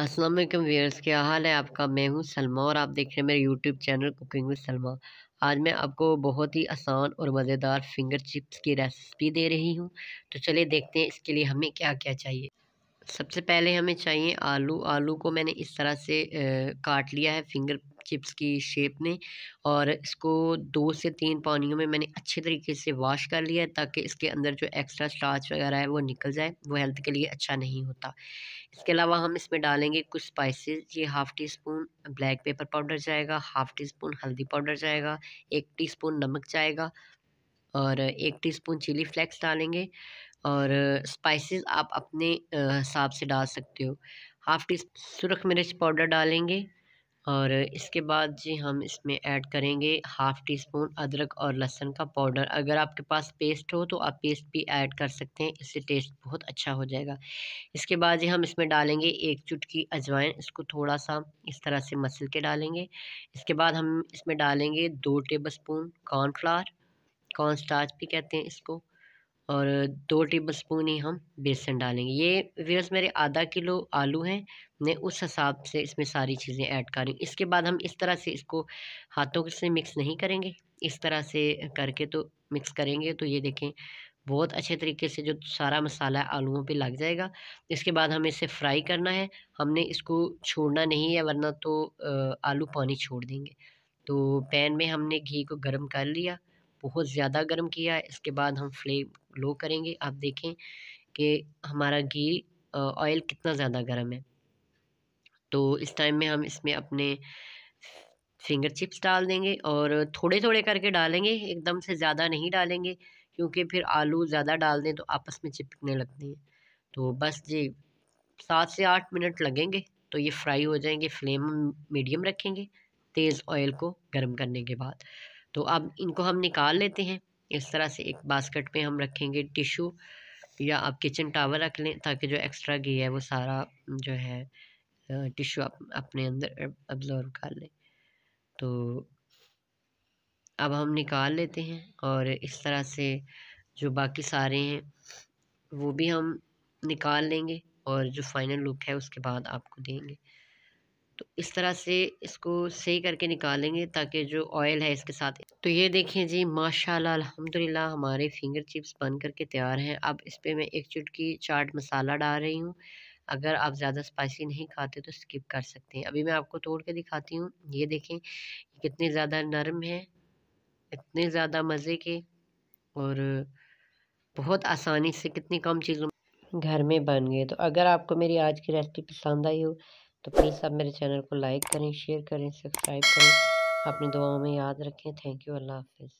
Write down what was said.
अस्सलाम वालेकुम व्यूअर्स क्या हाल है आपका मैं हूँ सलमा और आप देख रहे हैं मेरे YouTube channel cooking with Salma आज मैं आपको बहुत ही आसान और मज़ेदार फिंगर चिप्स की रेसिपी दे रही हूँ तो चलिए देखते हैं इसके लिए हमें क्या क्या चाहिए सबसे पहले हमें चाहिए आलू आलू को मैंने इस तरह से काट लिया है फिंगर चिप्स की शेप में और इसको दो से तीन पानियों में मैंने अच्छे तरीके से वॉश कर लिया है ताकि इसके अंदर जो एक्स्ट्रा स्टार्च वगैरह है वो निकल जाए वो हेल्थ के लिए अच्छा नहीं होता इसके अलावा हम इसमें डालेंगे कुछ स्पाइसेस ये half teaspoon black pepper powder जाएगा हाफ़ टी स्पून हल्दी पाउडर जाएगा एक टी स्पून नमक जाएगा और एक टी स्पून चिली फ्लेक्स डालेंगे और स्पाइसेस आप अपने हिसाब से डाल सकते हो हाफ़ टी सुरख मिर्च पाउडर डालेंगे और इसके बाद जी हम इसमें ऐड करेंगे हाफ़ टी स्पून अदरक और लहसुन का पाउडर अगर आपके पास पेस्ट हो तो आप पेस्ट भी ऐड कर सकते हैं इससे टेस्ट बहुत अच्छा हो जाएगा इसके बाद जी हम इसमें डालेंगे एक चुटकी अजवाइन इसको थोड़ा सा इस तरह से मसल के डालेंगे इसके बाद हम इसमें डालेंगे दो tablespoon cornflour corn starch भी कहते हैं इसको और दो टेबल स्पून ही हम बेसन डालेंगे ये व्यवर्स मेरे आधा किलो आलू हैं मैं उस हिसाब से इसमें सारी चीज़ें ऐड कर रही हूँ इसके बाद हम इस तरह से इसको हाथों से मिक्स नहीं करेंगे इस तरह से करके तो मिक्स करेंगे तो ये देखें बहुत अच्छे तरीके से जो सारा मसाला आलूओं पे लग जाएगा इसके बाद हमें इसे फ्राई करना है हमने इसको छोड़ना नहीं है वरना तो आलू पानी छोड़ देंगे तो पैन में हमने घी को गर्म कर लिया बहुत ज़्यादा गर्म किया है इसके बाद हम फ्लेम लो करेंगे आप देखें कि हमारा घी ऑयल कितना ज़्यादा गर्म है तो इस टाइम में हम इसमें अपने फिंगर चिप्स डाल देंगे और थोड़े थोड़े करके डालेंगे एकदम से ज़्यादा नहीं डालेंगे क्योंकि फिर आलू ज़्यादा डाल दें तो आपस में चिपकने लगते हैं तो बस जी सात से आठ मिनट लगेंगे तो ये फ्राई हो जाएंगे फ्लेम मीडियम रखेंगे तेज़ ऑयल को गर्म करने के बाद तो अब इनको हम निकाल लेते हैं इस तरह से एक बास्केट में हम रखेंगे टिशू या आप किचन टावर रख लें ताकि जो एक्स्ट्रा घी है वो सारा जो है टिशू आप अपने अंदर अब्जॉर्व कर लें तो अब हम निकाल लेते हैं और इस तरह से जो बाकी सारे हैं वो भी हम निकाल लेंगे और जो फाइनल लुक है उसके बाद आपको देंगे तो इस तरह से इसको सही करके निकालेंगे ताकि जो ऑयल है इसके साथ तो ये देखें जी माशाल्लाह अल्हम्दुलिल्लाह हमारे फिंगर चिप्स बन करके तैयार हैं अब इस पर मैं एक चुटकी चाट मसाला डाल रही हूँ अगर आप ज़्यादा स्पाइसी नहीं खाते तो स्किप कर सकते हैं अभी मैं आपको तोड़ के दिखाती हूँ ये देखें कितने ज़्यादा नरम है इतने ज़्यादा मज़े के और बहुत आसानी से कितनी कम चीज़ों घर में बन गए तो अगर आपको मेरी आज की रेसिपी पसंद आई हो तो प्लीज़ आप मेरे चैनल को लाइक करें शेयर करें सब्सक्राइब करें अपनी दुआओं में याद रखें थैंक यू अल्लाह हाफिज़